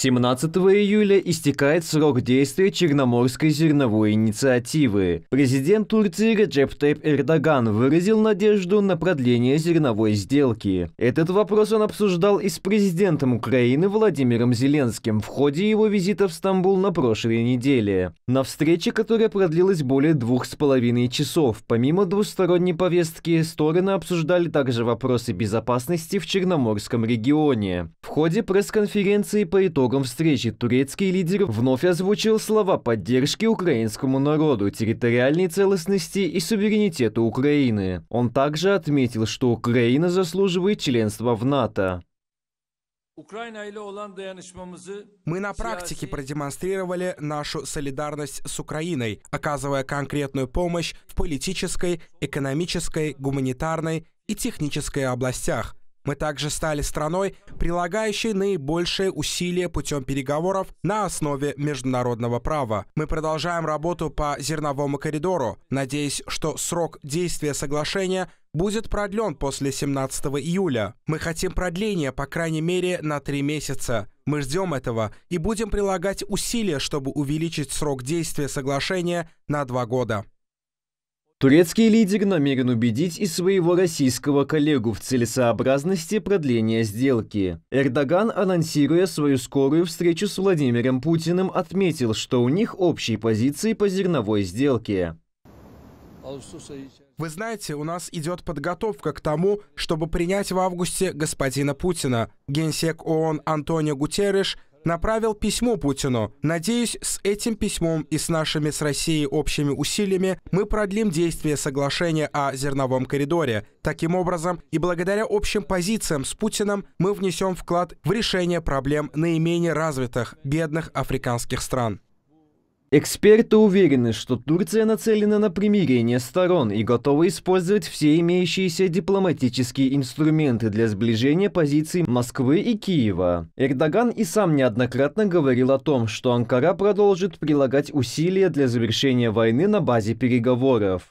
17 июля истекает срок действия Черноморской зерновой инициативы. Президент Турции Реджеп Тейп Эрдоган выразил надежду на продление зерновой сделки. Этот вопрос он обсуждал и с президентом Украины Владимиром Зеленским в ходе его визита в Стамбул на прошлой неделе. На встрече, которая продлилась более двух с половиной часов, помимо двусторонней повестки, стороны обсуждали также вопросы безопасности в Черноморском регионе. В ходе пресс-конференции по итогам итогам встречи турецкий лидер вновь озвучил слова поддержки украинскому народу, территориальной целостности и суверенитету Украины. Он также отметил, что Украина заслуживает членства в НАТО. Мы на практике продемонстрировали нашу солидарность с Украиной, оказывая конкретную помощь в политической, экономической, гуманитарной и технической областях, мы также стали страной, прилагающей наибольшие усилия путем переговоров на основе международного права. Мы продолжаем работу по зерновому коридору, надеясь, что срок действия соглашения будет продлен после 17 июля. Мы хотим продления, по крайней мере, на три месяца. Мы ждем этого и будем прилагать усилия, чтобы увеличить срок действия соглашения на два года. Турецкий лидер намерен убедить и своего российского коллегу в целесообразности продления сделки. Эрдоган, анонсируя свою скорую встречу с Владимиром Путиным, отметил, что у них общие позиции по зерновой сделке. Вы знаете, у нас идет подготовка к тому, чтобы принять в августе господина Путина. Генсек ООН Антонио Гутерреш направил письмо Путину. Надеюсь, с этим письмом и с нашими с Россией общими усилиями мы продлим действие соглашения о зерновом коридоре. Таким образом, и благодаря общим позициям с Путиным мы внесем вклад в решение проблем наименее развитых, бедных африканских стран. Эксперты уверены, что Турция нацелена на примирение сторон и готова использовать все имеющиеся дипломатические инструменты для сближения позиций Москвы и Киева. Эрдоган и сам неоднократно говорил о том, что Анкара продолжит прилагать усилия для завершения войны на базе переговоров.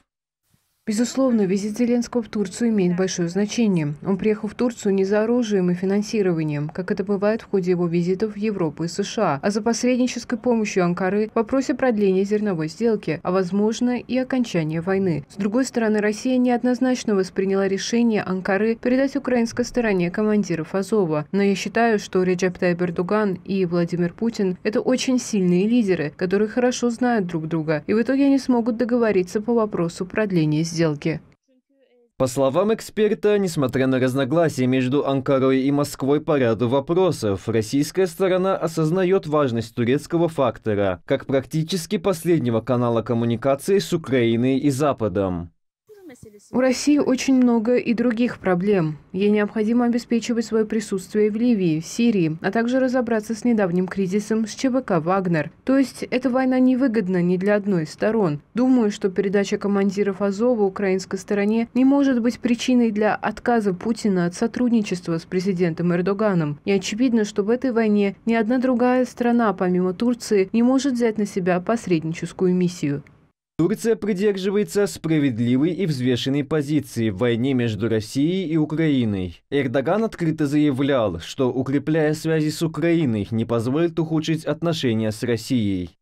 Безусловно, визит Зеленского в Турцию имеет большое значение. Он приехал в Турцию не за оружием и финансированием, как это бывает в ходе его визитов в Европу и США, а за посреднической помощью Анкары в вопросе продления зерновой сделки, а возможно и окончания войны. С другой стороны, Россия неоднозначно восприняла решение Анкары передать украинской стороне командиров Азова. Но я считаю, что Реджеп Тайб Эрдоган и Владимир Путин – это очень сильные лидеры, которые хорошо знают друг друга, и в итоге они смогут договориться по вопросу продления сделки сделки. По словам эксперта, несмотря на разногласия между Анкарой и Москвой по ряду вопросов, российская сторона осознает важность турецкого фактора, как практически последнего канала коммуникации с Украиной и Западом. У России очень много и других проблем. Ей необходимо обеспечивать свое присутствие в Ливии, в Сирии, а также разобраться с недавним кризисом с ЧВК «Вагнер». То есть эта война невыгодна ни для одной из сторон. Думаю, что передача командиров Азова украинской стороне не может быть причиной для отказа Путина от сотрудничества с президентом Эрдоганом. И очевидно, что в этой войне ни одна другая страна, помимо Турции, не может взять на себя посредническую миссию. Турция придерживается справедливой и взвешенной позиции в войне между Россией и Украиной. Эрдоган открыто заявлял, что, укрепляя связи с Украиной, не позволит ухудшить отношения с Россией.